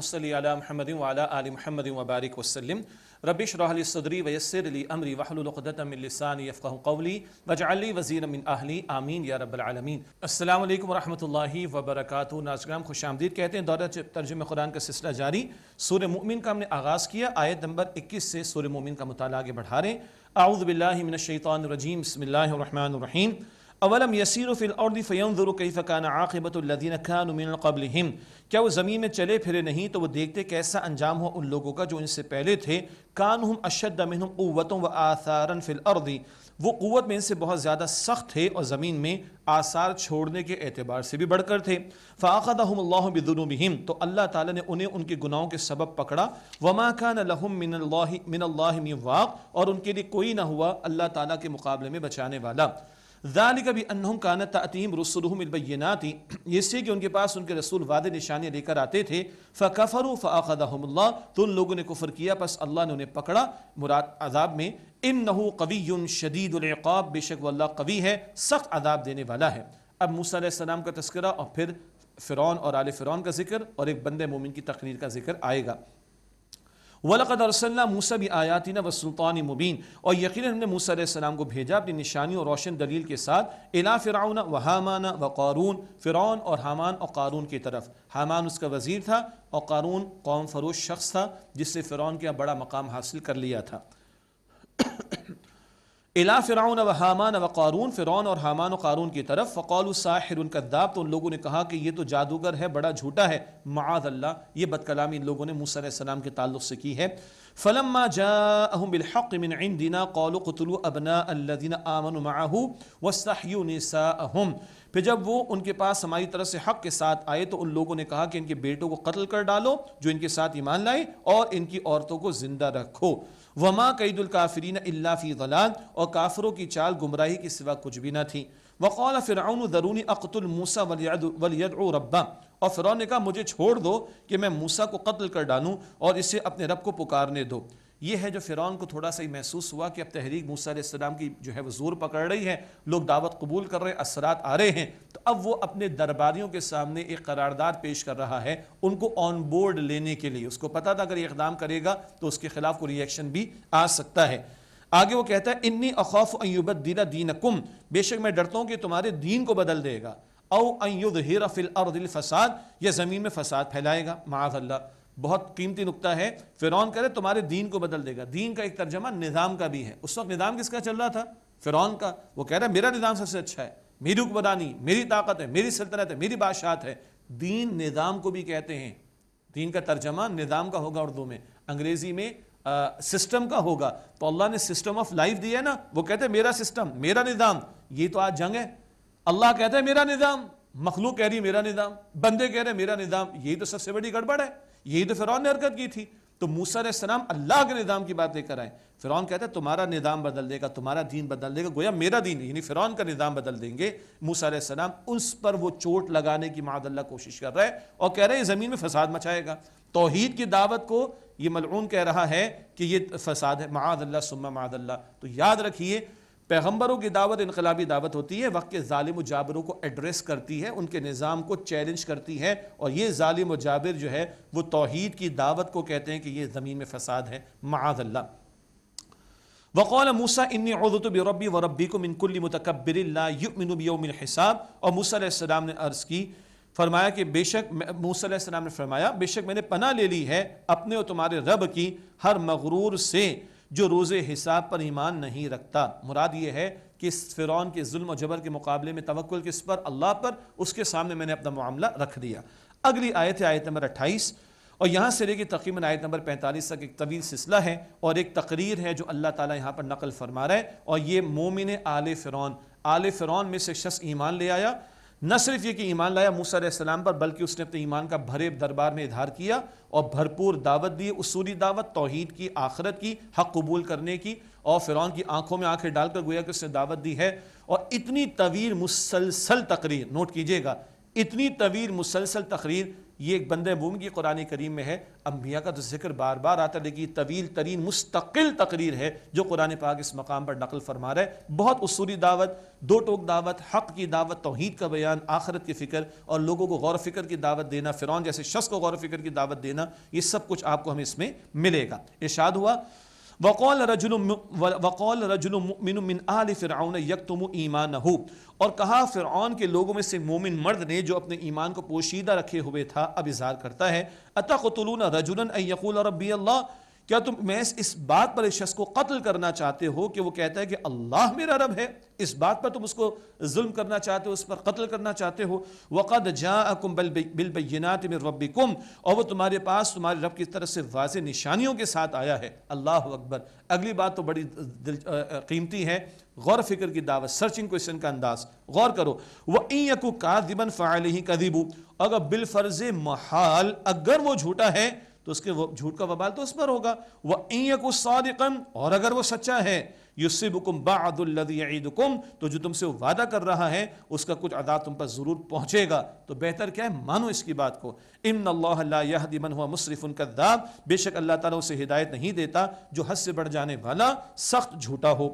مسلی علی محمد وعلى آل محمد وبارک وسلم رب اشرح لي صدری ويسر لي امری واحلل عقدۃ من لسانی يفقهوا قولی واجعل لي وزيرا من اهلی آمین یا رب العالمین السلام علیکم ورحمۃ اللہ وبرکاتہ ناظرین خوش آمدید کہتے ہیں دورہ ترجمہ قرآن کا سلسلہ جاری سورہ مؤمن کا ہم نے آغاز کیا آیت نمبر 21 سے سورہ مؤمن کا مطالعہ آگے بڑھا رہے ہیں اعوذ باللہ من الشیطان الرجیم بسم اللہ الرحمن الرحیم اولم یسیر فی فینظر کیف کان عاقبت الذین کئی من قبلہم کیا وہ زمین میں چلے پھرے نہیں تو وہ دیکھتے کیسا انجام ہو ان لوگوں کا جو ان سے پہلے تھے کانہم اشد منہم قوت و آثارا فی الارض وہ قوت میں ان سے بہت زیادہ سخت تھے اور زمین میں آثار چھوڑنے کے اعتبار سے بھی بڑھ کر تھے فاقدہم اللہ بذنوبہم تو اللہ تعالیٰ نے انہیں ان کے گناہوں کے سبب پکڑا وما کان لہم من اللہ واق اور ان کے لیے کوئی نہ ہوا اللہ تعالیٰ کے مقابلے میں بچانے والا ذالک بھی انہم کانت تعتیم رسولہم البیناتی یہ سی کہ ان کے پاس ان کے رسول وعدے نشانے لے کر آتے تھے فکفروا فآخذہم اللہ تو ان لوگوں نے کفر کیا پس اللہ نے انہیں پکڑا مراد عذاب میں انہو قوی شدید العقاب بے شک قوی ہے سخت عذاب دینے والا ہے اب موسیٰ علیہ السلام کا تذکرہ اور پھر فیرون اور آل فیرون کا ذکر اور ایک بند مومن کی تقریر کا ذکر آئے گا موسیٰ بھی آیاتینہ و سلطان مبین اور یقین ہم نے موسیٰ علیہ السلام کو بھیجا اپنی نشانی اور روشن دلیل کے ساتھ الا فرعون و حامان و قارون فرعون اور حامان اور قارون کی طرف حامان اس کا وزیر تھا اور قارون قوم فروش شخص تھا جس سے فرعون کے بڑا مقام حاصل کر لیا تھا الا فرعون و حامان و قارون فرعون اور حامان و قارون کی طرف فقول ساحر ان کذاب تو ان لوگوں نے کہا کہ یہ تو جادوگر ہے بڑا جھوٹا ہے معاذ اللہ یہ بد کلامی ان لوگوں نے موسیٰ علیہ السلام کے تعلق سے کی ہے فلما جاءهم بالحق من عندنا قالوا قتلوا ابناء الذين امنوا معه واستحيوا نساءهم پھر جب وہ ان کے پاس ہماری طرف سے حق کے ساتھ آئے تو ان لوگوں نے کہا کہ ان کے بیٹوں کو قتل کر ڈالو جو ان کے ساتھ ایمان لائے اور ان کی عورتوں کو زندہ رکھو وما قید القافرین اللہ فی غلال اور کافروں کی چال گمراہی کے سوا کچھ بھی نہ تھی وقال فرعون ذرونی اقتل الموسا ولید ولید و ربا اور فرعون نے کہا مجھے چھوڑ دو کہ میں موسا کو قتل کر ڈالوں اور اسے اپنے رب کو پکارنے دو یہ ہے جو فیرون کو تھوڑا سا ہی محسوس ہوا کہ اب تحریک موسیٰ علیہ السلام کی جو ہے وہ زور پکڑ رہی ہے لوگ دعوت قبول کر رہے ہیں اثرات آ رہے ہیں تو اب وہ اپنے درباریوں کے سامنے ایک قرارداد پیش کر رہا ہے ان کو آن بورڈ لینے کے لیے اس کو پتا تھا اگر یہ اقدام کرے گا تو اس کے خلاف کوئی ریئیکشن بھی آ سکتا ہے آگے وہ کہتا ہے انی اخوف دینا دین کم بے شک میں ڈرتا ہوں کہ تمہارے دین کو بدل دے گا او الارض الفساد یا زمین میں فساد پھیلائے گا معاذ اللہ بہت قیمتی نکتہ ہے فرعون کہہ رہے تمہارے دین کو بدل دے گا دین کا ایک ترجمہ نظام کا بھی ہے اس وقت نظام کس کا چل رہا تھا فیرون کا وہ کہہ رہا ہے میرا نظام سب سے اچھا ہے میری حکمرانی میری طاقت ہے میری سلطنت ہے میری بادشاہت ہے دین نظام کو بھی کہتے ہیں دین کا ترجمہ نظام کا ہوگا اردو میں انگریزی میں سسٹم کا ہوگا تو اللہ نے سسٹم آف لائف دیا ہے نا وہ کہتے ہیں میرا سسٹم میرا نظام یہ تو آج جنگ ہے اللہ کہتے میرا نظام مخلوق کہہ رہی میرا نظام بندے کہہ رہے میرا نظام یہی تو سب سے بڑی گڑبڑ ہے یہی تو فیرون نے حرکت کی تھی تو موسیٰ علیہ السلام اللہ کے نظام کی بات لے کر آئیں فیرون کہتا ہے تمہارا نظام بدل دے گا تمہارا دین بدل دے گا گویا میرا دین یعنی فیرون کا نظام بدل دیں گے موسیٰ علیہ السلام اس پر وہ چوٹ لگانے کی معاد اللہ کوشش کر رہا ہے اور کہہ رہے ہیں زمین میں فساد مچائے گا توحید کی دعوت کو یہ ملعون کہہ رہا ہے کہ یہ فساد ہے معاد اللہ سما معاد اللہ تو یاد رکھیے پیغمبروں کی دعوت انقلابی دعوت ہوتی ہے وقت کے ظالم و جابروں کو ایڈریس کرتی ہے ان کے نظام کو چیلنج کرتی ہے اور یہ ظالم و جابر جو ہے وہ توحید کی دعوت کو کہتے ہیں کہ یہ زمین میں فساد ہے معاذ معذلہ وقال موسا بربی و متکبر کو یؤمن بیوم الحساب اور موسیٰ علیہ السلام نے عرض کی فرمایا کہ بے شک موسیٰ علیہ السلام نے فرمایا بے شک میں نے پناہ لے لی ہے اپنے اور تمہارے رب کی ہر مغرور سے جو روز حساب پر ایمان نہیں رکھتا مراد یہ ہے کہ فیرون کے ظلم و جبر کے مقابلے میں توکل کس پر اللہ پر اس کے سامنے میں نے اپنا معاملہ رکھ دیا اگلی آیت ہے آیت نمبر اٹھائیس اور یہاں سے لے کے تقریباً آیت نمبر پینتالیس تک ایک طویل سلسلہ ہے اور ایک تقریر ہے جو اللہ تعالیٰ یہاں پر نقل فرما رہے اور یہ مومن آل فرعون آل فرعون میں سے شخص ایمان لے آیا نہ صرف یہ کہ ایمان لایا موسیٰ علیہ السلام پر بلکہ اس نے اپنے ایمان کا بھرے دربار میں ادھار کیا اور بھرپور دعوت دی اصولی دعوت توحید کی آخرت کی حق قبول کرنے کی اور فرعون کی آنکھوں میں آنکھیں ڈال کر گویا کہ اس نے دعوت دی ہے اور اتنی طویل مسلسل تقریر نوٹ کیجئے گا اتنی طویل مسلسل تقریر یہ ایک بندہ موم کی قرآن کریم میں ہے انبیاء کا تو ذکر بار بار آتا ہے لیکن طویل ترین مستقل تقریر ہے جو قرآن پاک اس مقام پر نقل فرما رہا ہے بہت اصولی دعوت دو ٹوک دعوت حق کی دعوت توحید کا بیان آخرت کی فکر اور لوگوں کو غور و فکر کی دعوت دینا فیرون جیسے شخص کو غور و فکر کی دعوت دینا یہ سب کچھ آپ کو ہمیں اس میں ملے گا ارشاد ہوا وقال رجل وقال رجل مؤمن من آل فرعون یکتم ایمانہ اور کہا فرعون کے لوگوں میں سے مومن مرد نے جو اپنے ایمان کو پوشیدہ رکھے ہوئے تھا اب اظہار کرتا ہے اتقتلون رجلا ان یقول ربی اللہ کیا تم میں اس بات پر اس شخص کو قتل کرنا چاہتے ہو کہ وہ کہتا ہے کہ اللہ میرا رب ہے اس بات پر تم اس کو ظلم کرنا چاہتے ہو اس پر قتل کرنا چاہتے ہو وَقَدْ جَاءَكُمْ بِالْبَيِّنَاتِ مِنْ رَبِّكُمْ اور وہ تمہارے پاس تمہارے رب کی طرف سے واضح نشانیوں کے ساتھ آیا ہے اللہ اکبر اگلی بات تو بڑی قیمتی ہے غور و فکر کی دعوت سرچنگ کوسچن کا انداز غور کرو وَإِن کا كَاذِبًا فَعَلِهِ كَذِبُ اگر بالفرض محال اگر وہ جھوٹا ہے تو اس کے جھوٹ کا وبال تو اس پر ہوگا وہ اینک اس اور اگر وہ سچا ہے يُصِبُكُمْ بَعْدُ الَّذِي باعد تو جو تم سے وعدہ کر رہا ہے اس کا کچھ عذاب تم پر ضرور پہنچے گا تو بہتر کیا ہے مانو اس کی بات کو اِنَّ اللہ لَا دِن مَنْ ہوا مصرف كَذَّاب بے شک اللہ تعالیٰ اسے ہدایت نہیں دیتا جو حد سے بڑھ جانے والا سخت جھوٹا ہو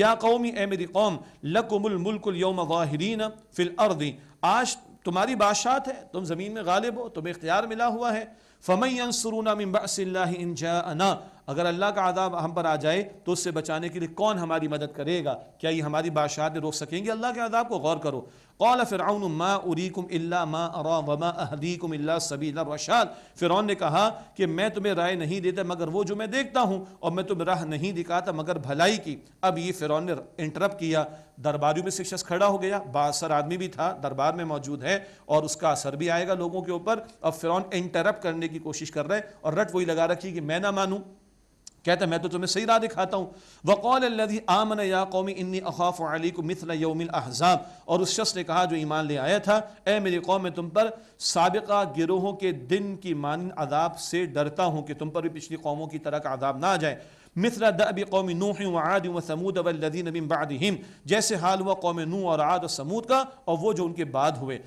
یا قومی میری قوم الْمُلْكُ الْيَوْمَ ظَاهِرِينَ فِي الْأَرْضِ آج تمہاری بادشاہت ہے تم زمین میں غالب ہو تمہیں اختیار ملا ہوا ہے فمن ينصرنا من بأس الله إن جاءنا اگر اللہ کا عذاب ہم پر آ جائے تو اس سے بچانے کے لیے کون ہماری مدد کرے گا کیا یہ ہماری بادشاہ روک سکیں گے اللہ کے عذاب کو غور کرو قال فرعون ما اریکم الا ما ارا وما اهديكم الا سبیل الرشاد فرعون نے کہا کہ میں تمہیں رائے نہیں دیتا مگر وہ جو میں دیکھتا ہوں اور میں تمہیں راہ نہیں دکھاتا مگر بھلائی کی اب یہ فرعون نے انٹرپ کیا درباریوں میں شخص کھڑا ہو گیا باثر آدمی بھی تھا دربار میں موجود ہے اور اس کا اثر بھی آئے گا لوگوں کے اوپر اب فرعون انٹرپ کرنے کی کوشش کر رہے اور رٹ وہی لگا رکھی کہ میں نہ مانوں کہتا ہے میں تو تمہیں صحیح راہ دکھاتا ہوں وقول یوم الاحزاب اور اس شخص نے کہا جو ایمان لے آیا تھا اے میری قوم میں تم پر سابقہ گروہوں کے دن کی مانند عذاب سے ڈرتا ہوں کہ تم پر بھی پچھلی قوموں کی طرح کا عذاب نہ آ جائے قوم نوح والذین من بعدهم جیسے حال ہوا قوم نوح اور عاد و سمود کا اور وہ جو ان کے بعد ہوئے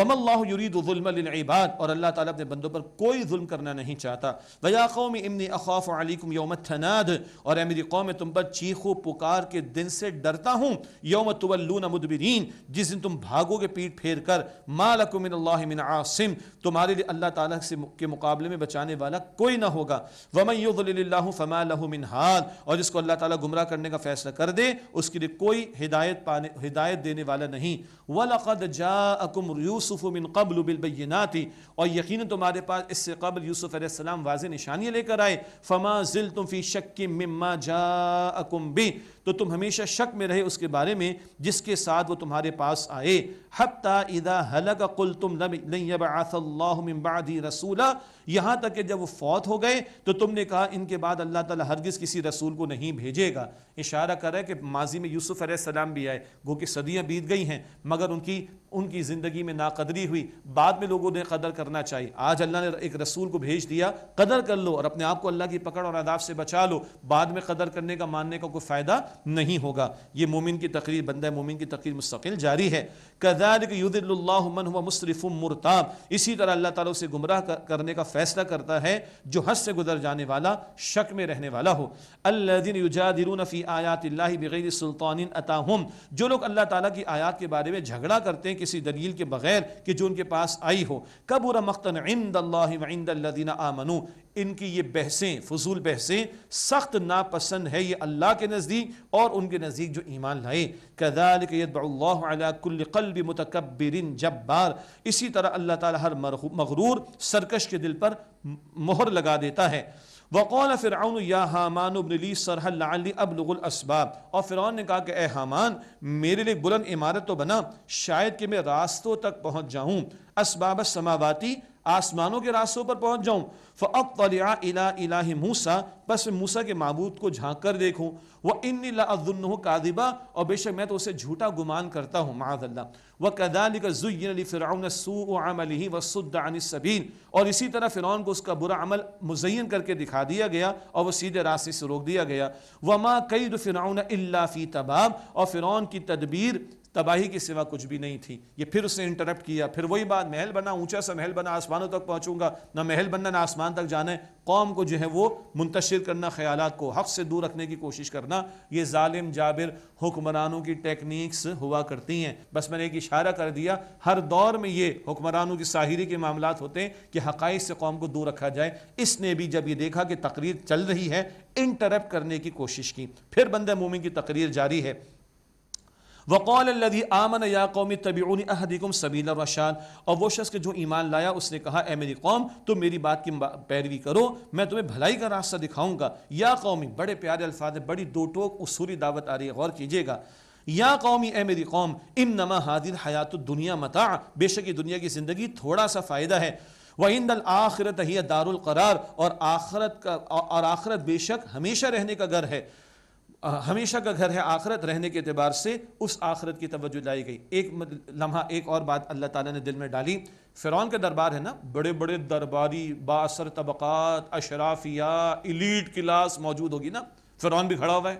اللہ یرید ظلم للعباد اور اللہ تعالیٰ اپنے بندوں پر کوئی ظلم کرنا نہیں چاہتا ویا قوم اخاف علیکم یوم تناد اور اے میری قوم تم پر چیخو پکار کے دن سے ڈرتا ہوں یوم تولون مدبرین جس دن تم بھاگو کے پیٹ پھیر کر ما من اللہ من عاصم تمہارے لیے اللہ تعالیٰ سے کے مقابلے میں بچانے والا کوئی نہ ہوگا ومن یضلل اللہ فما الحمن حال اور جس کو اللہ تعالیٰ گمراہ کرنے کا فیصلہ کر دے اس کے لیے کوئی ہدایت پانے ہدایت دینے والا نہیں وَلَقَدْ جَاءَكُمْ يُوسُفُ مِن قَبْلُ بِالْبَيِّنَاتِ اور یقین تمہارے پاس اس سے قبل یوسف علیہ السلام واضح نشانیاں لے کر آئے فَمَا زِلْتُمْ فِي شَكِّ مِمَّا جَاءَكُمْ بِي تو تم ہمیشہ شک میں رہے اس کے بارے میں جس کے ساتھ وہ تمہارے پاس آئے اذا حلق قلتم لن یبعث اللہ من بعدی رسولہ یہاں تک کہ جب وہ فوت ہو گئے تو تم نے کہا ان کے بعد اللہ تعالیٰ ہرگز کسی رسول کو نہیں بھیجے گا اشارہ کر رہا ہے کہ ماضی میں یوسف علیہ السلام بھی آئے گو کہ صدیاں بیت گئی ہیں مگر ان کی ان کی زندگی میں ناقدری ہوئی بعد میں لوگوں نے قدر کرنا چاہیے آج اللہ نے ایک رسول کو بھیج دیا قدر کر لو اور اپنے آپ کو اللہ کی پکڑ اور عذاب سے بچا لو بعد میں قدر کرنے کا ماننے کا کوئی فائدہ نہیں ہوگا یہ مومن کی تقریر بندہ مومن کی تقریر مستقل جاری ہے کذالک یذل اللہ من هو مصرف مرتاب اسی طرح اللہ تعالیٰ اسے گمراہ کرنے کا فیصلہ کرتا ہے جو حد سے گزر جانے والا شک میں رہنے والا ہو الذین یجادلون فی آیات اللہ بغیر سلطان اتاهم جو لوگ اللہ تعالیٰ کی آیات کے بارے میں جھگڑا کرتے ہیں کسی دلیل کے بغیر کہ جو ان کے پاس آئی ہو کبر مقتن عند اللہ وعند الذین آمنوا ان کی یہ بحثیں فضول بحثیں سخت ناپسند ہے یہ اللہ کے نزدیک اور ان کے نزدیک جو ایمان لائے کذالک یدبع اللہ کل قلب متکبر اسی طرح اللہ تعالیٰ مغرور سرکش کے دل پر مہر لگا دیتا ہے لعلی ابلغ الاسباب اور فرعون نے کہا کہ اے حامان میرے لیے بلند عمارت تو بنا شاید کہ میں راستوں تک پہنچ جاؤں اسباب السماواتی آسمانوں کے راستوں پر پہنچ جاؤں فَأَطَّلِعَ إِلَىٰ إِلَىٰهِ مُوسَىٰ بس میں موسیٰ کے معبود کو جھانک کر دیکھوں وَإِنِّ لَأَذُنُّهُ قَادِبًا اور بے شک میں تو اسے جھوٹا گمان کرتا ہوں معاذ اللہ وَكَذَلِكَ زُيِّنَ لِفِرْعَوْنَ سُوءُ عَمَلِهِ وَصُدَّ عَنِ السَّبِينَ اور اسی طرح فیرون کو اس کا برا عمل مزین کر کے دکھا دیا گیا اور وہ سیدھے راستے سے روک دیا گیا وَمَا قَيْدُ فِرْعَوْنَ إِلَّا فِي تَبَابَ اور فیرون کی تدبیر تباہی کے سوا کچھ بھی نہیں تھی یہ پھر اس نے انٹرپٹ کیا پھر وہی بات محل بنا اونچا سا محل بنا آسمانوں تک پہنچوں گا نہ محل بننا نہ آسمان تک جانا ہے قوم کو جو ہے وہ منتشر کرنا خیالات کو حق سے دور رکھنے کی کوشش کرنا یہ ظالم جابر حکمرانوں کی ٹیکنیکس ہوا کرتی ہیں بس میں نے ایک اشارہ کر دیا ہر دور میں یہ حکمرانوں کی ساحری کے معاملات ہوتے ہیں کہ حقائق سے قوم کو دور رکھا جائے اس نے بھی جب یہ دیکھا کہ تقریر چل رہی ہے انٹرپٹ کرنے کی کوشش کی پھر بندہ مومن کی تقریر جاری ہے الذی قوم الرشاد اور وہ شخص جو ایمان لایا اس نے کہا اے میری میری قوم تم بات کی پیروی کرو میں تمہیں بھلائی کا راستہ دکھاؤں گا یا قومی بڑے پیارے الفاظ بڑی دو ٹوک اصولی دعوت آ رہی ہے غور کیجیے گا یا قومی اے میری قوم انما حاضر حیات الدنیا متاع بے شک دنیا کی زندگی تھوڑا سا فائدہ ہے وہ ہند الآخرت ہی دار القرار اور آخرت کا اور آخرت بے شک ہمیشہ رہنے کا گھر ہے ہمیشہ کا گھر ہے آخرت رہنے کے اعتبار سے اس آخرت کی توجہ لائی گئی ایک لمحہ ایک اور بات اللہ تعالیٰ نے دل میں ڈالی فیرون کا دربار ہے نا بڑے بڑے درباری باثر طبقات اشرافیہ الیٹ کلاس موجود ہوگی نا فرعون بھی کھڑا ہوا ہے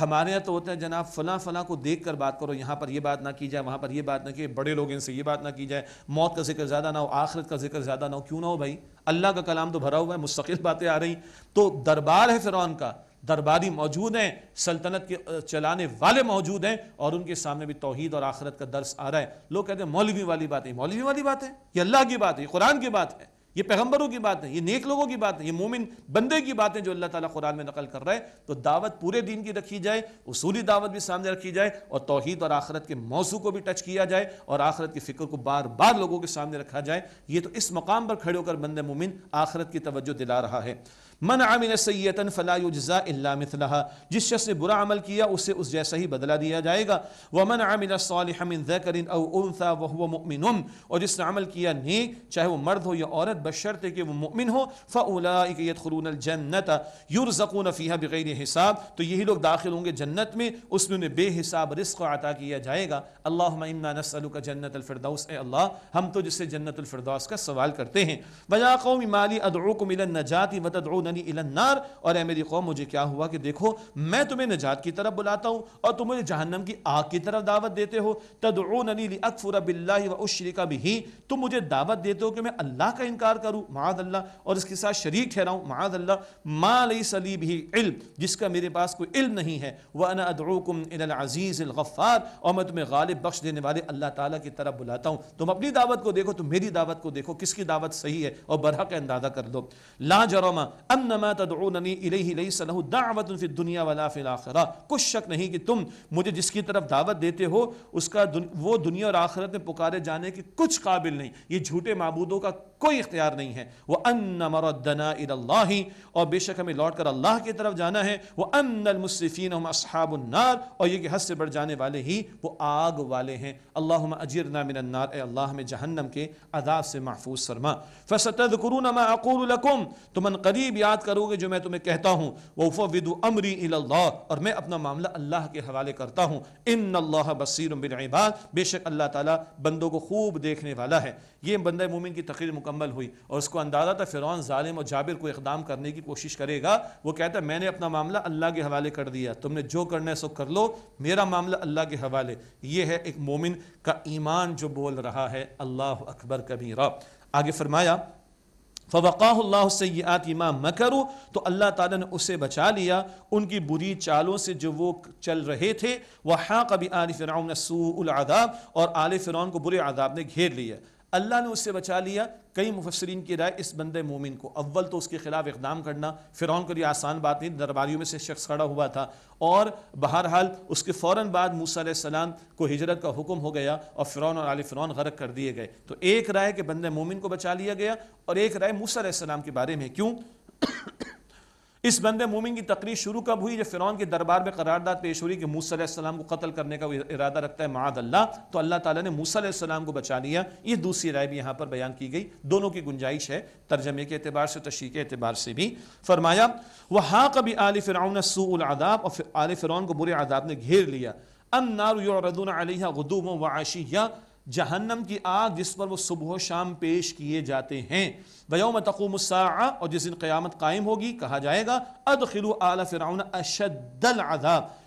ہمارے یہاں تو ہوتا ہے جناب فلاں فلاں کو دیکھ کر بات کرو یہاں پر یہ بات نہ کی جائے وہاں پر یہ بات نہ کی بڑے لوگ ان سے یہ بات نہ کی جائے موت کا ذکر زیادہ نہ ہو آخرت کا ذکر زیادہ نہ ہو کیوں نہ ہو بھائی اللہ کا کلام تو بھرا ہوا ہے مستقل باتیں آ رہی تو دربار ہے فرعون کا درباری موجود ہیں سلطنت کے چلانے والے موجود ہیں اور ان کے سامنے بھی توحید اور آخرت کا درس آ رہا ہے لوگ کہتے ہیں مولوی والی بات ہے یہ مولوی والی بات ہے یہ اللہ کی بات ہے یہ قرآن کی بات ہے یہ پیغمبروں کی بات ہے یہ نیک لوگوں کی بات ہے یہ مومن بندے کی بات ہے جو اللہ تعالیٰ قرآن میں نقل کر رہے تو دعوت پورے دین کی رکھی جائے اصولی دعوت بھی سامنے رکھی جائے اور توحید اور آخرت کے موضوع کو بھی ٹچ کیا جائے اور آخرت کی فکر کو بار بار لوگوں کے سامنے رکھا جائے یہ تو اس مقام پر کھڑے ہو کر بندے مومن آخرت کی توجہ دلا رہا ہے من عمل سید فلا یجزا اللہ مثلہ جس شخص نے برا عمل کیا اسے اس جیسا ہی بدلہ دیا جائے گا ومن عمل صالح من ذکر او انثا وہو مؤمن اور جس نے عمل کیا نیک چاہے وہ مرد ہو یا عورت بشرتے کہ وہ مؤمن ہو فَأُولَئِكَ يَدْخُلُونَ الْجَنَّةَ يُرْزَقُونَ فِيهَا بِغَيْرِ حِسَاب تو یہی لوگ داخل ہوں گے جنت میں اس نے بے حساب رزق عطا کیا جائے گا اللہم انا نسألوک جنت الفردوس اے اللہ ہم تو جسے جنت الفردوس کا سوال کرتے ہیں وَيَا قَوْمِ مَالِ أَدْعُوكُمْ إِلَى النَّجَاتِ وَتَدْعُونَ ہدنی النار اور اے میری قوم مجھے کیا ہوا کہ دیکھو میں تمہیں نجات کی طرف بلاتا ہوں اور تم مجھے جہنم کی آگ کی طرف دعوت دیتے ہو تدعوننی لأکفر باللہ و اشرکہ بھی تم مجھے دعوت دیتے ہو کہ میں اللہ کا انکار کروں معاذ اللہ اور اس کے ساتھ شریک ٹھہراؤں معاذ اللہ ما لیس لی ہی علم جس کا میرے پاس کوئی علم نہیں ہے وَأَنَا أَدْعُوكُمْ إِلَى الْعَزِيزِ الْغَفَّارِ اور میں تمہیں غالب بخش دینے والے اللہ تعالیٰ کی طرف بلاتا ہوں تم اپنی دعوت کو دیکھو تم میری دعوت کو دیکھو کس کی دعوت صحیح ہے اور برحق اندازہ کر دو لا جرما ام انما تدعوننی الیہ لیس لہو دعوت فی الدنیا ولا فی الاخرہ کچھ شک نہیں کہ تم مجھے جس کی طرف دعوت دیتے ہو اس کا وہ دنیا اور آخرت میں پکارے جانے کے کچھ قابل نہیں یہ جھوٹے معبودوں کا کوئی اختیار نہیں ہے وہ ان مردنا اللہ اور بے شک ہمیں لوٹ کر اللہ کی طرف جانا ہے وہ ان المصفین اصحاب النار اور یہ کہ حد سے بڑھ جانے والے ہی وہ آگ والے ہیں اللہ اجیر من النار اے اللہ ہمیں جہنم کے عذاب سے محفوظ فرما فسد کرون اقول القم ان قریب یاد کرو گے جو میں تمہیں کہتا ہوں وہ فد امری اللہ اور میں اپنا معاملہ اللہ کے حوالے کرتا ہوں ان اللہ بصیر بن بے شک اللہ تعالیٰ بندوں کو خوب دیکھنے والا ہے یہ بندہ مومن کی تقریر مکمل مکمل ہوئی اور اس کو اندازہ تھا فرعون ظالم اور جابر کو اقدام کرنے کی کوشش کرے گا وہ کہتا ہے میں نے اپنا معاملہ اللہ کے حوالے کر دیا تم نے جو کرنا ہے سو کر لو میرا معاملہ اللہ کے حوالے یہ ہے ایک مومن کا ایمان جو بول رہا ہے اللہ اکبر کبیرہ آگے فرمایا فوقاہ اللہ سیئات ما مکرو تو اللہ تعالیٰ نے اسے بچا لیا ان کی بری چالوں سے جو وہ چل رہے تھے وہاں کبھی آل فرعون سوء العذاب اور آل فرعون کو برے عذاب نے گھیر لیا اللہ نے اس سے بچا لیا کئی مفسرین کی رائے اس بند مومن کو اول تو اس کے خلاف اقدام کرنا فرعون کے لیے آسان بات نہیں درباریوں میں سے شخص کھڑا ہوا تھا اور بہرحال اس کے فوراً بعد موسیٰ علیہ السلام کو ہجرت کا حکم ہو گیا اور فرعون اور علی فرعون غرق کر دیے گئے تو ایک رائے کے بند مومن کو بچا لیا گیا اور ایک رائے موسیٰ علیہ السلام کے بارے میں کیوں اس بندے مومن کی تقریر شروع کب ہوئی جب فیرون کے دربار میں قرارداد پیش ہوئی کہ موسیٰ علیہ السلام کو قتل کرنے کا ارادہ رکھتا ہے معاد اللہ تو اللہ تعالیٰ نے موسیٰ علیہ السلام کو بچا لیا یہ دوسری رائے بھی یہاں پر بیان کی گئی دونوں کی گنجائش ہے ترجمے کے اعتبار سے تشریح کے اعتبار سے بھی فرمایا وَحَاقَ بِعَالِ کبھی سُوءُ الْعَذَابِ سداب اور علی فرعََ کو برے عذاب نے گھیر لیا يُعْرَدُونَ عَلَيْهَا غد واشی جہنم کی آگ جس پر وہ صبح و شام پیش کیے جاتے ہیں اور جس دن قیامت قائم ہوگی کہا جائے گا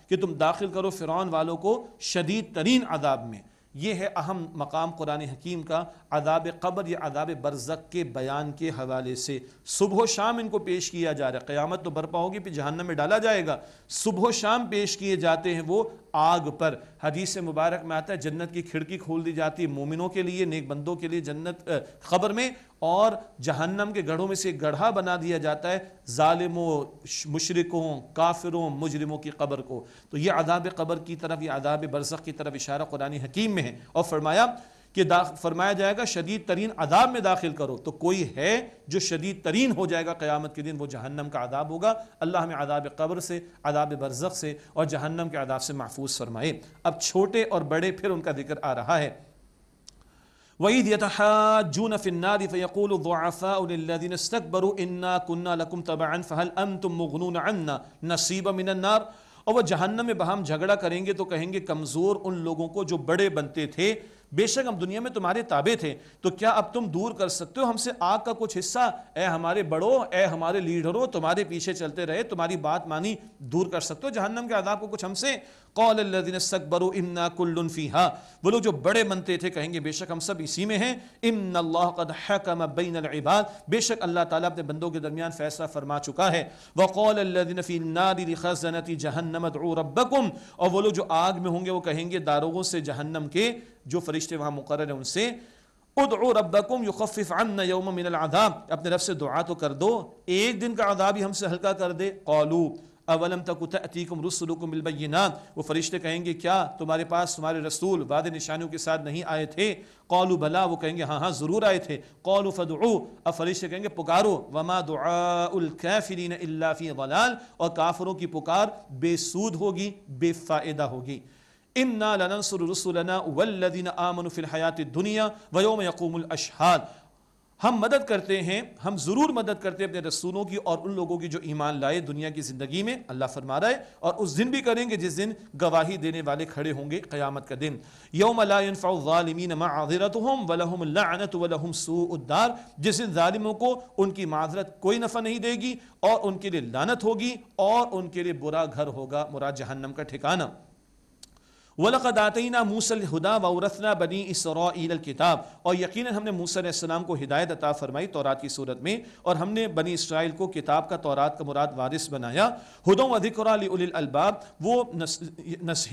کہ تم داخل کرو فرعون والوں کو شدید ترین عذاب میں یہ ہے اہم مقام قرآن حکیم کا عذاب قبر یا عذاب برزق کے بیان کے حوالے سے صبح و شام ان کو پیش کیا جا رہا ہے قیامت تو برپا ہوگی پھر جہنم میں ڈالا جائے گا صبح و شام پیش کیے جاتے ہیں وہ آگ پر حدیث مبارک میں آتا ہے جنت کی کھڑکی کھول دی جاتی ہے مومنوں کے لیے نیک بندوں کے لیے جنت خبر میں اور جہنم کے گڑھوں میں سے ایک گڑھا بنا دیا جاتا ہے ظالموں مشرکوں کافروں مجرموں کی قبر کو تو یہ عذاب قبر کی طرف یہ عذاب برزخ کی طرف اشارہ قرآن حکیم میں ہے اور فرمایا کہ فرمایا جائے گا شدید ترین عذاب میں داخل کرو تو کوئی ہے جو شدید ترین ہو جائے گا قیامت کے دن وہ جہنم کا عذاب ہوگا اللہ ہمیں عذاب قبر سے عذاب برزق سے اور جہنم کے عذاب سے محفوظ فرمائے اب چھوٹے اور بڑے پھر ان کا ذکر آ رہا ہے وَإِذْ يَتَحَاجُونَ فِي النَّارِ فَيَقُولُ ضُعَفَاءُ لِلَّذِينَ اسْتَكْبَرُوا إِنَّا كُنَّا لَكُمْ تَبَعًا فَهَلْ أَنْتُمْ مُغْنُونَ عَنَّا نَصِيبًا مِنَ النَّارِ اور وہ جہنم میں بہم جھگڑا کریں گے تو کہیں گے کمزور ان لوگوں کو جو بڑے بنتے تھے بے شک ہم دنیا میں تمہارے تابع تھے تو کیا اب تم دور کر سکتے ہو ہم سے آگ کا کچھ حصہ اے ہمارے بڑوں اے ہمارے لیڈروں تمہارے پیچھے چلتے رہے تمہاری بات مانی دور کر سکتے ہو جہنم کے عذاب کو کچھ ہم سے قول وہ لوگ جو بڑے منتے تھے کہیں گے بے شک ہم سب اسی میں ہیں ان اللہ قد حکم بین العباد بے شک اللہ تعالیٰ اپنے بندوں کے درمیان فیصلہ فرما چکا ہے وقول فی جہنم ربکم اور وہ لوگ جو آگ میں ہوں گے وہ کہیں گے داروغوں سے جہنم کے جو فرشتے وہاں مقرر ہیں ان سے ادعو ربکم یخفف عنا یوم من العذاب رب سے دعا تو کر دو ایک دن کا عذاب ہی ہم سے ہلکا کر دے قالو اولم تک تأتیکم رسلکم بالبینات وہ فرشتے کہیں گے کیا تمہارے پاس تمہارے رسول وعد نشانیوں کے ساتھ نہیں آئے تھے قالو بلا وہ کہیں گے ہاں ہاں ضرور آئے تھے قالو فدعو اب فرشتے کہیں گے پکارو وما دعاء الکافرین الا فی اور کافروں کی پکار بے سود ہوگی بے فائدہ ہوگی یقوم دنیا ہم مدد کرتے ہیں ہم ضرور مدد کرتے ہیں اپنے رسولوں کی اور ان لوگوں کی جو ایمان لائے دنیا کی زندگی میں اللہ فرما رہا ہے اور اس دن بھی کریں گے جس دن گواہی دینے والے کھڑے ہوں گے قیامت کا دن یوم لا ينفع الظالمین معذرتهم سوء الدار جس دن ظالموں کو ان کی معذرت کوئی نفع نہیں دے گی اور ان کے لیے لانت ہوگی اور ان کے لیے برا گھر ہوگا مراد جہنم کا ٹھکانہ وَلَقَدْ آتَيْنَا مُوسَى الْحُدَى ہدا بَنِي إِسْرَائِيلَ بنی اور یقیناً ہم نے علیہ السلام کو ہدایت عطا فرمائی تورات کی صورت میں اور ہم نے بنی اسرائیل کو کتاب کا تورات کا مراد وارث بنایا ہدوں وَذِكْرَا لِعُلِ الْأَلْبَابِ وہ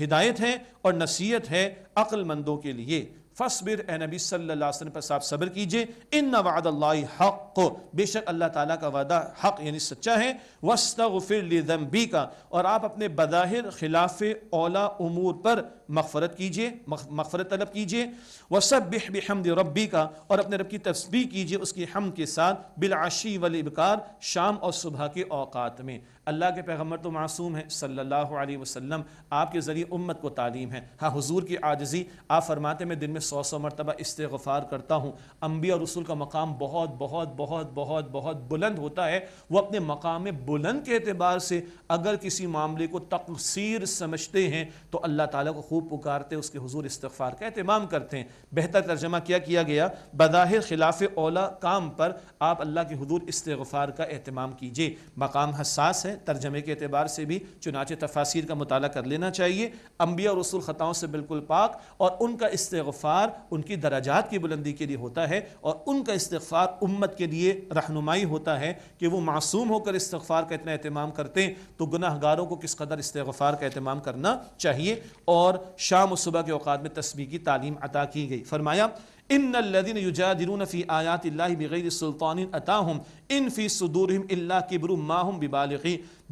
ہدایت ہے اور نصیحت ہے عقل مندوں کے لیے فصبر اے نبی صلی اللہ علیہ وسلم پر صاحب صبر کیجئے ان اللہ حق بے شک اللہ تعالیٰ کا وعدہ حق یعنی سچا ہے وسطم بی کا اور آپ اپنے بظاہر خلاف اولا امور پر مغفرت کیجیے مغفرت طلب کیجیے وسبح بحمد ربی کا اور اپنے رب کی تسبیح کیجیے اس کی حمد کے ساتھ بالعشی والابکار شام اور صبح کے اوقات میں اللہ کے پیغمبر تو معصوم ہے صلی اللہ علیہ وسلم آپ کے ذریعے امت کو تعلیم ہے ہاں حضور کی عاجزی آپ فرماتے میں دن میں سو سو مرتبہ استغفار کرتا ہوں انبیاء اور رسول کا مقام بہت بہت بہت بہت بہت بلند ہوتا ہے وہ اپنے مقام بلند کے اعتبار سے اگر کسی معاملے کو تقصیر سمجھتے ہیں تو اللہ تعالیٰ کو خوب پکارتے اس کے حضور استغفار کا اہتمام کرتے ہیں بہتر ترجمہ کیا کیا گیا بظاہر خلاف اولا کام پر آپ اللہ کے حضور استغفار کا اہتمام کیجئے مقام حساس ہے ترجمے کے اعتبار سے بھی چنانچہ تفاصیر کا مطالعہ کر لینا چاہیے انبیاء اور رسول خطاؤں سے بالکل پاک اور ان کا استغفار ان کی درجات کی بلندی کے لیے ہوتا ہے اور ان کا استغفار امت کے لیے رہنمائی ہوتا ہے کہ وہ معصوم ہو کر استغفار کا اتنا اہتمام کرتے ہیں تو گناہ گاروں کو کس قدر استغفار کا اہتمام کرنا چاہیے اور شام و صبح کے اوقات میں تسبیح کی تعلیم عطا کی گئی فرمایا ان الذين يجادلون في ايات الله بغير سلطان اتاهم ان في صدورهم الا كبر ما هم ببالغ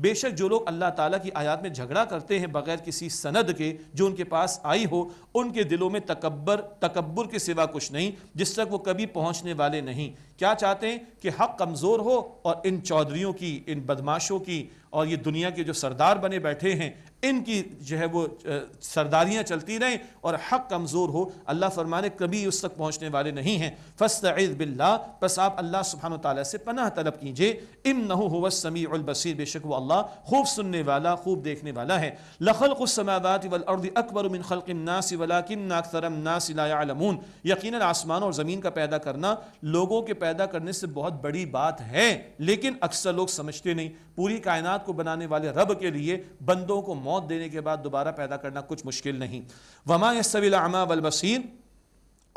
بے شک جو لوگ اللہ تعالیٰ کی آیات میں جھگڑا کرتے ہیں بغیر کسی سند کے جو ان کے پاس آئی ہو ان کے دلوں میں تکبر تکبر کے سوا کچھ نہیں جس تک وہ کبھی پہنچنے والے نہیں کیا چاہتے ہیں کہ حق کمزور ہو اور ان چودھریوں کی ان بدماشوں کی اور یہ دنیا کے جو سردار بنے بیٹھے ہیں ان کی جو ہے وہ سرداریاں چلتی رہیں اور حق کمزور ہو اللہ فرمانے کبھی اس تک پہنچنے والے نہیں ہیں فس باللہ پس آپ اللہ سبحانہ وتعالی سے پناہ طلب کیجئے امن ہو السمیع البصیر بے شک وہ اللہ خوب سننے والا خوب دیکھنے والا ہے السماوات والارض اکبر یقینا آسمان اور زمین کا پیدا کرنا لوگوں کے پیدا کرنے سے بہت بڑی بات ہے لیکن اکثر لوگ سمجھتے نہیں پوری کائنات کو بنانے والے رب کے لیے بندوں کو مو موت دینے کے بعد دوبارہ پیدا کرنا کچھ مشکل نہیں وما یسوی العما والبصیر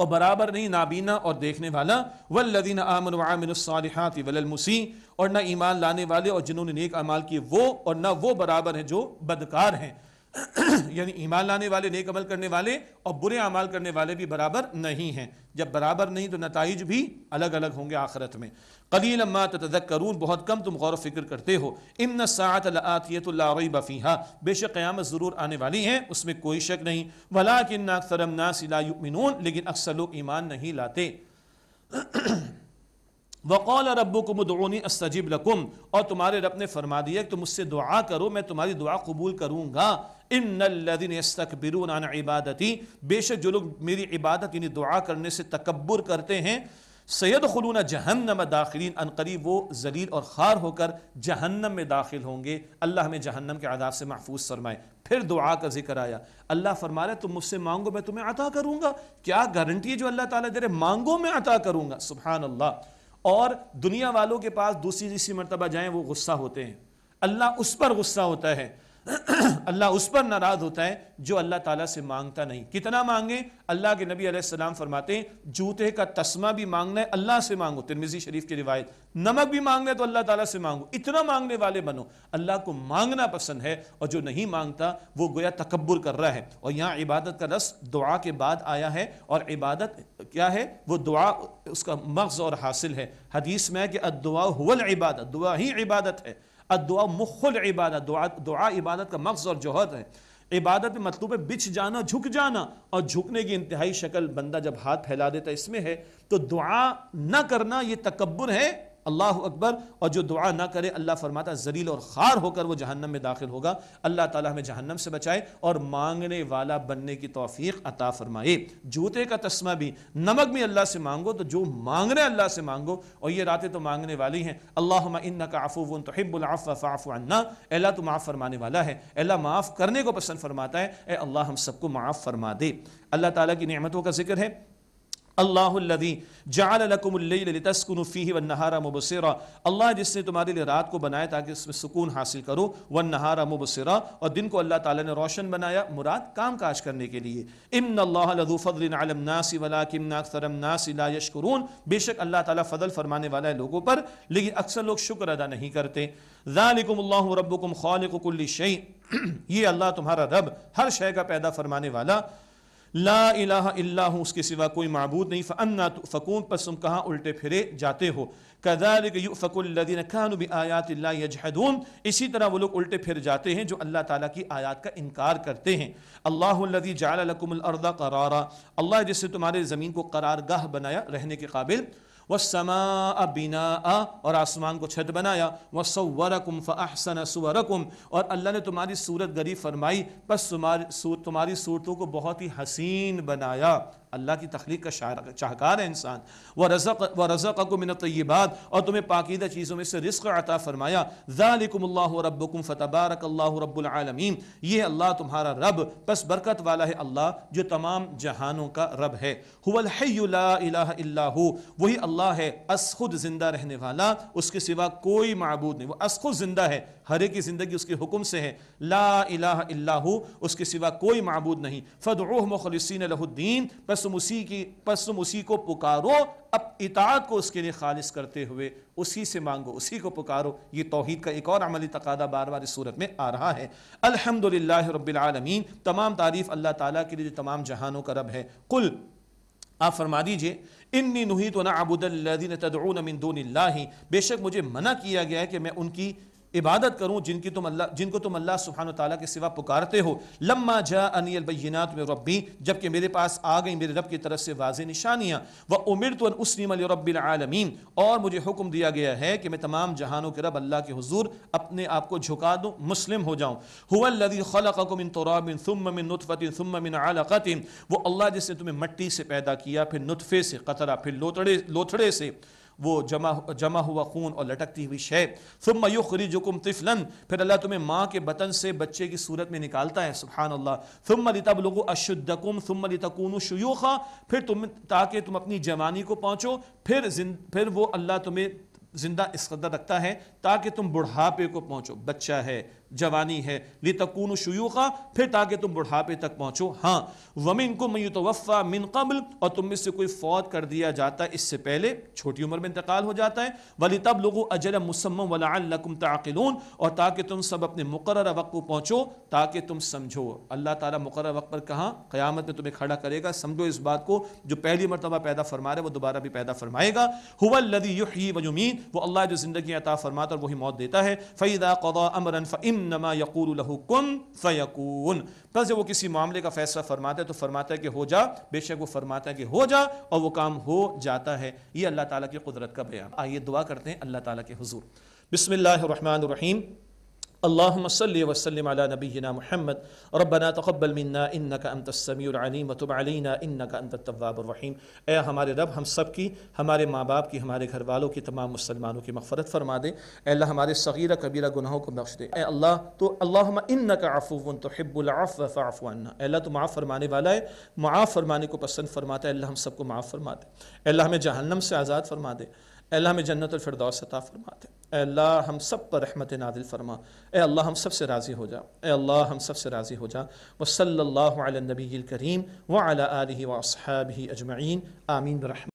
اور برابر نہیں نابینا اور دیکھنے والا والذین آمنوا وعملوا الصالحات وللمسیء اور نہ ایمان لانے والے اور جنہوں نے نیک اعمال کیے وہ اور نہ وہ برابر ہیں جو بدکار ہیں یعنی ایمان لانے والے نیک عمل کرنے والے اور برے اعمال کرنے والے بھی برابر نہیں ہیں جب برابر نہیں تو نتائج بھی الگ الگ ہوں گے آخرت میں قلیل ما تتذکرون بہت کم تم غور و فکر کرتے ہو امن الساعت لآتیت لا غیب فیہا بے شک قیامت ضرور آنے والی ہیں اس میں کوئی شک نہیں ولیکن اکثر الناس لا یؤمنون لیکن اکثر لوگ ایمان نہیں لاتے وقول ارب و کم دنیب لکم اور تمہارے رب نے فرما دیا کہ تم مجھ سے دعا کرو میں تمہاری دعا قبول کروں گا عن ہی بے شک جو لوگ میری عبادت یعنی دعا کرنے سے تکبر کرتے ہیں سید خلون جہنم داخلین وہ ذلیل اور خار ہو کر جہنم میں داخل ہوں گے اللہ ہمیں جہنم کے عذاب سے محفوظ فرمائے پھر دعا کا ذکر آیا اللہ فرما رہا ہے تم مجھ سے مانگو میں تمہیں عطا کروں گا کیا گارنٹی ہے جو اللہ تعالیٰ دے رہے مانگو میں عطا کروں گا سبحان اللہ اور دنیا والوں کے پاس دوسری جس مرتبہ جائیں وہ غصہ ہوتے ہیں اللہ اس پر غصہ ہوتا ہے اللہ اس پر ناراض ہوتا ہے جو اللہ تعالیٰ سے مانگتا نہیں کتنا مانگیں اللہ کے نبی علیہ السلام فرماتے ہیں جوتے کا تسمہ بھی مانگنا ہے اللہ سے مانگو ترمیزی شریف کی روایت نمک بھی مانگنا ہے تو اللہ تعالیٰ سے مانگو اتنا مانگنے والے بنو اللہ کو مانگنا پسند ہے اور جو نہیں مانگتا وہ گویا تکبر کر رہا ہے اور یہاں عبادت کا رس دعا کے بعد آیا ہے اور عبادت کیا ہے وہ دعا اس کا مغز اور حاصل ہے حدیث میں کہ الدعا هو العبادت دعا ہی عبادت ہے الدعا مخل عبادت دعا دعا عبادت کا مقصد اور جوہر ہے عبادت میں مطلوب ہے بچھ جانا جھک جانا اور جھکنے کی انتہائی شکل بندہ جب ہاتھ پھیلا دیتا ہے اس میں ہے تو دعا نہ کرنا یہ تکبر ہے اللہ اکبر اور جو دعا نہ کرے اللہ فرماتا زلیل اور خار ہو کر وہ جہنم میں داخل ہوگا اللہ تعالیٰ جہنم سے بچائے اور مانگنے والا بننے کی توفیق عطا فرمائے جوتے کا تسمہ بھی نمک بھی اللہ سے مانگو تو جو مانگنے اللہ سے مانگو اور یہ راتیں تو مانگنے والی ہیں اللہم انکا عفو تحب عنا اے اللہ تو معاف فرمانے والا ہے اے اللہ معاف کرنے کو پسند فرماتا ہے اے اللہ ہم سب کو معاف فرما دے اللہ تعالیٰ کی نعمتوں کا ذکر ہے اللہ الذي جعل لكم اللیل لتسکنوا فيه والنهار مبصرا اللہ جس نے تمہارے لیے رات کو بنایا تاکہ اس میں سکون حاصل کرو والنهار مبصرا اور دن کو اللہ تعالی نے روشن بنایا مراد کام کاش کرنے کے لیے ان اللہ لذو فضل على الناس ولکن اكثر الناس لا يشكرون بے شک اللہ تعالی فضل فرمانے والا ہے لوگوں پر لیکن اکثر لوگ شکر ادا نہیں کرتے ذالکم اللہ ربکم خالق کل شیء یہ اللہ تمہارا رب ہر شے کا پیدا فرمانے والا لا الہ الا ہوں اس کے سوا کوئی معبود نہیں فانا تؤفکون پس تم کہاں الٹے پھرے جاتے ہو کذالک یؤفک الذین کانوا بآیات اللہ یجحدون اسی طرح وہ لوگ الٹے پھر جاتے ہیں جو اللہ تعالیٰ کی آیات کا انکار کرتے ہیں اللہ الذی جعل لکم الارض قرارا اللہ جس سے تمہارے زمین کو قرارگاہ بنایا رہنے کے قابل سما بنا اور آسمان کو چھت بنایا وہ سو رقم اور اللہ نے تمہاری صورت گری فرمائی بس تمہاری صورتوں کو بہت ہی حسین بنایا اللہ کی تخلیق کا چاہکار ہے انسان وَرَزَقَكُمْ مِنَ الطَّيِّبَاتِ اور تمہیں پاکیدہ چیزوں میں سے رزق عطا فرمایا ذَلِكُمُ اللَّهُ رَبُّكُمْ فَتَبَارَكَ اللَّهُ رَبُّ الْعَالَمِينَ یہ اللہ تمہارا رب پس برکت والا ہے اللہ جو تمام جہانوں کا رب ہے ہُوَ الْحَيُّ لَا إِلَهَ إِلَّا وہی اللہ ہے اس خود زندہ رہنے والا اس کے سوا کوئی معبود نہیں وہ اس خود زندہ ہے ہر ایک زندگی اس کے حکم سے ہے لا الہ الا ہو اس کے سوا کوئی معبود نہیں فَدْعُوهُ مُخْلِصِينَ لَهُ الدِّينَ پس مسیح کی پس مسیح کو پکارو اب اطاعت کو اس کے لئے خالص کرتے ہوئے اسی سے مانگو اسی کو پکارو یہ توحید کا ایک اور عملی تقادہ بار بار اس صورت میں آ رہا ہے الحمدللہ رب العالمین تمام تعریف اللہ تعالیٰ کے لئے تمام جہانوں کا رب ہے قل آپ فرما دیجئے انی نحیتو نعبد اللہ تدعون من دون اللہ بے شک مجھے منع کیا گیا ہے کہ میں ان کی عبادت کروں جن, کی تم اللہ جن کو تم اللہ سبحانہ وتعالی کے سوا پکارتے ہو لما جا انی البینات میں ربی جب کہ میرے پاس آ گئیں میرے رب کی طرف سے واضح نشانیاں وہ امر تو اسلیم رب العالمین اور مجھے حکم دیا گیا ہے کہ میں تمام جہانوں کے رب اللہ کے حضور اپنے آپ کو جھکا دوں مسلم ہو جاؤں هو الذي خلقكم من تراب ثم من نطفه ثم من علقه وہ اللہ جس نے تمہیں مٹی سے پیدا کیا پھر نطفے سے قطرہ پھر لوتڑے لوتڑے سے وہ جمع ہوا خون اور لٹکتی ہوئی شے ثم یخرجکم پھر اللہ تمہیں ماں کے بطن سے بچے کی صورت میں نکالتا ہے سبحان اللہ ثم اشدکم ثم لتکونوا شیوخا پھر تم تاکہ تم اپنی جوانی کو پہنچو پھر پھر وہ اللہ تمہیں زندہ اس قدر رکھتا ہے تاکہ تم بڑھاپے کو پہنچو بچہ ہے جوانی ہے لتکون شیوخا پھر تاکہ تم بڑھاپے تک پہنچو ہاں ومن کو میو توفا من قبل اور تم میں سے کوئی فوت کر دیا جاتا ہے اس سے پہلے چھوٹی عمر میں انتقال ہو جاتا ہے ولی تب لوگوں اجر مسم ولاکم تعقلون اور تاکہ تم سب اپنے مقرر وقت کو پہنچو تاکہ تم سمجھو اللہ تعالیٰ مقرر وقت پر کہاں قیامت میں تمہیں کھڑا کرے گا سمجھو اس بات کو جو پہلی مرتبہ پیدا فرما رہا ہے وہ دوبارہ بھی پیدا فرمائے گا حو لدی یحیی و یمین وہ اللہ جو زندگی عطا فرماتا اور وہی موت دیتا ہے فعی دہ قدا امر فم فیکون یقور جب وہ کسی معاملے کا فیصلہ فرماتا ہے تو فرماتا ہے کہ ہو جا بے شک وہ فرماتا ہے کہ ہو جا اور وہ کام ہو جاتا ہے یہ اللہ تعالیٰ کی قدرت کا بیان آئیے دعا کرتے ہیں اللہ تعالیٰ کے حضور بسم اللہ الرحمن الرحیم اللهم صل وسلم على نبينا محمد ربنا تقبل منا انك انت السميع العليم وتب علينا انك انت التواب الرحيم اے ہمارے رب ہم سب کی ہمارے ماں باپ کی ہمارے گھر والوں کی تمام مسلمانوں کی مغفرت فرما دے اے اللہ ہمارے صغیرہ کبیرہ گناہوں کو بخش دے اے اللہ تو اللهم انك عفو تحب العفو فاعف عنا اے اللہ تو معاف فرمانے والا ہے معاف فرمانے کو پسند فرماتا ہے اللہ ہم سب کو معاف فرما دے اے اللہ ہمیں جہنم سے آزاد فرما دے اے اللہ ہمیں جنت الفردوس عطا فرما دے اے اللہ ہم سب پر رحمت نادل فرما اے اللہ ہم سب سے راضی ہو جا اے اللہ ہم سب سے راضی ہو جا وہ صلی اللہ علیہ نبی الکریم و علیہ وصحب ہی اجمعین آمین برحمۃ